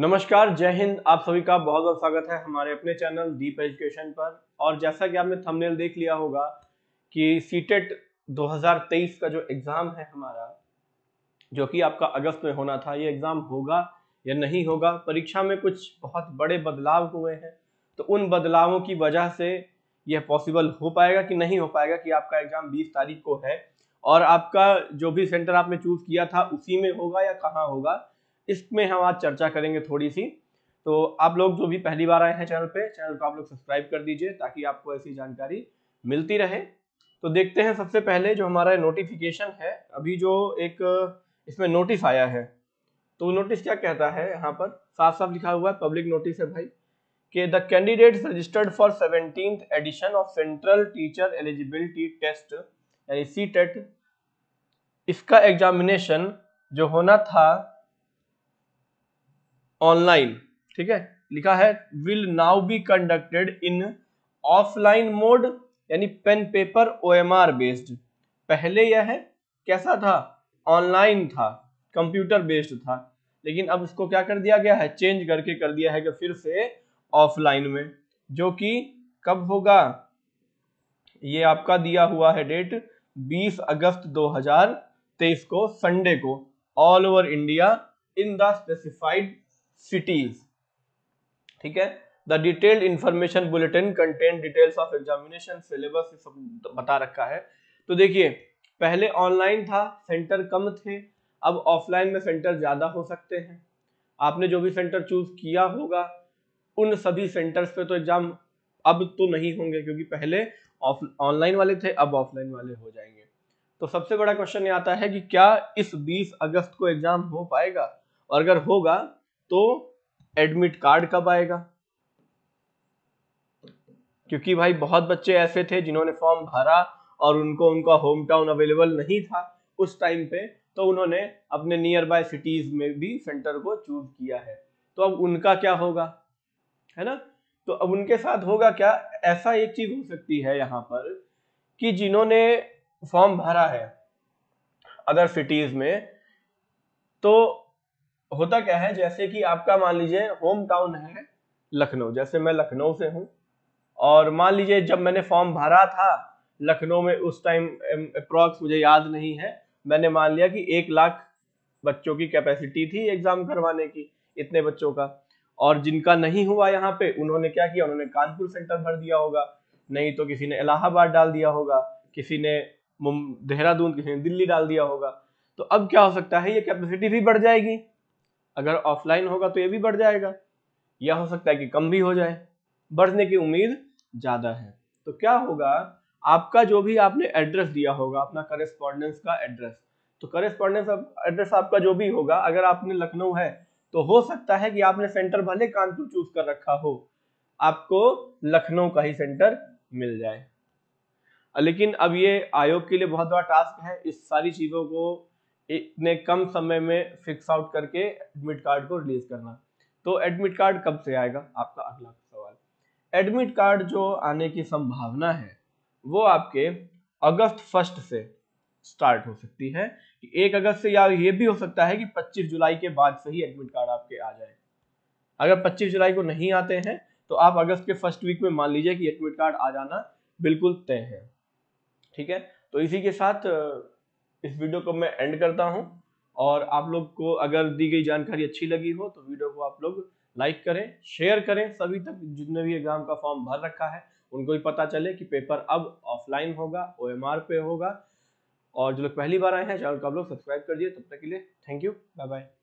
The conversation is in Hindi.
नमस्कार जय हिंद आप सभी का बहुत बहुत स्वागत है हमारे अपने चैनल दीप एजुकेशन पर और जैसा कि आपने थंबनेल देख लिया होगा कि e सीटेट 2023 का जो एग्ज़ाम है हमारा जो कि आपका अगस्त में होना था ये एग्ज़ाम होगा या नहीं होगा परीक्षा में कुछ बहुत बड़े बदलाव हुए हैं तो उन बदलावों की वजह से यह पॉसिबल हो पाएगा कि नहीं हो पाएगा कि आपका एग्ज़ाम बीस तारीख को है और आपका जो भी सेंटर आपने चूज़ किया था उसी में होगा या कहाँ होगा इसमें हम आज चर्चा करेंगे थोड़ी सी तो आप लोग जो भी पहली बार आए हैं चैनल पे चैनल को आप लोग सब्सक्राइब कर दीजिए ताकि आपको ऐसी जानकारी मिलती रहे तो देखते हैं सबसे पहले जो हमारा नोटिफिकेशन है अभी जो एक इसमें नोटिस आया है तो नोटिस क्या कहता है यहाँ पर साफ साफ लिखा हुआ है पब्लिक नोटिस है भाई कि the candidate registered for seventeen edition of central teacher eligibility test यानी सी टेट e इसका एग्जामिनेशन जो होना था ऑनलाइन ठीक है लिखा है will now be conducted in offline mode यानी पेन पेपर आर बेस्ड पहले यह है कैसा था ऑनलाइन था कंप्यूटर बेस्ड था लेकिन अब उसको क्या कर दिया गया है चेंज करके कर दिया है कि फिर से ऑफलाइन में जो कि कब होगा ये आपका दिया हुआ है डेट 20 अगस्त 2023 को संडे को all over India in the specified cities ठीक है the detailed information bulletin content details of examination syllabus बता रखा है तो देखिए पहले ऑनलाइन था सेंटर कम थे अब ऑफलाइन में सेंटर ज़्यादा हो सकते हैं आपने जो भी सेंटर चूज किया होगा उन सभी सेंटर्स पे तो एग्जाम अब तो नहीं होंगे क्योंकि पहले ऑनलाइन वाले थे अब ऑफलाइन वाले हो जाएंगे तो सबसे बड़ा क्वेश्चन ये आता है कि क्या इस 20 अगस्त को एग्जाम हो पाएगा और अगर होगा तो एडमिट कार्ड कब आएगा क्योंकि भाई बहुत बच्चे ऐसे थे जिन्होंने फॉर्म भरा और उनको उनका होम टाउन अवेलेबल नहीं था उस टाइम पे तो उन्होंने अपने नियर बाय सिटीज में भी सेंटर को चूज किया है तो अब उनका क्या होगा है ना तो अब उनके साथ होगा क्या ऐसा एक चीज हो सकती है यहाँ पर कि जिन्होंने फॉर्म भरा है अदर सिटीज में तो होता क्या है जैसे कि आपका मान लीजिए होम टाउन है लखनऊ जैसे मैं लखनऊ से हूँ और मान लीजिए जब मैंने फॉर्म भरा था लखनऊ में उस टाइम अप्रॉक्स मुझे याद नहीं है मैंने मान लिया कि एक लाख बच्चों की कैपेसिटी थी एग्जाम करवाने की इतने बच्चों का और जिनका नहीं हुआ यहाँ पे उन्होंने क्या किया उन्होंने कानपुर सेंटर भर दिया होगा नहीं तो किसी ने इलाहाबाद डाल दिया होगा किसी ने देहरादून किसी ने दिल्ली डाल दिया होगा तो अब क्या हो सकता है ये कैपेसिटी भी बढ़ जाएगी अगर ऑफलाइन होगा तो ये भी बढ़ जाएगा या हो सकता है कि कम भी हो जाए बढ़ने की उम्मीद ज़्यादा है तो क्या होगा आपका जो भी आपने एड्रेस दिया होगा अपना करेस्पॉन्डेंस का एड्रेस तो करेस्पॉन्डेंस एड्रेस आपका जो भी होगा अगर आपने लखनऊ है तो हो सकता है कि आपने सेंटर भले कानपुर चूज कर रखा हो आपको लखनऊ का ही सेंटर मिल जाए लेकिन अब ये आयोग के लिए बहुत बड़ा टास्क है इस सारी चीज़ों को इतने कम समय में फिक्स आउट करके एडमिट कार्ड को रिलीज करना तो एडमिट कार्ड कब से आएगा आपका अगला सवाल एडमिट कार्ड जो आने की संभावना है वो आपके अगस्त फर्स्ट से स्टार्ट हो सकती है कि एक अगस्त से या ये भी हो सकता है कि 25 जुलाई के बाद से ही एडमिट कार्ड आपके आ जाए अगर 25 जुलाई को नहीं आते हैं तो आप अगस्त के फर्स्ट वीक में मान लीजिए कि एडमिट कार्ड आ जाना बिल्कुल तय है ठीक है तो इसी के साथ इस वीडियो को मैं एंड करता हूँ और आप लोग को अगर दी गई जानकारी अच्छी लगी हो तो वीडियो को आप लोग लाइक करें शेयर करें सभी तक जितने भी एग्जाम का फॉर्म भर रखा है उनको भी पता चले कि पेपर अब ऑफलाइन होगा ओ पे होगा और जो लोग पहली बार आए हैं चैनल को आप लोग सब्सक्राइब कर दिए तब तक के लिए थैंक यू बाय बाय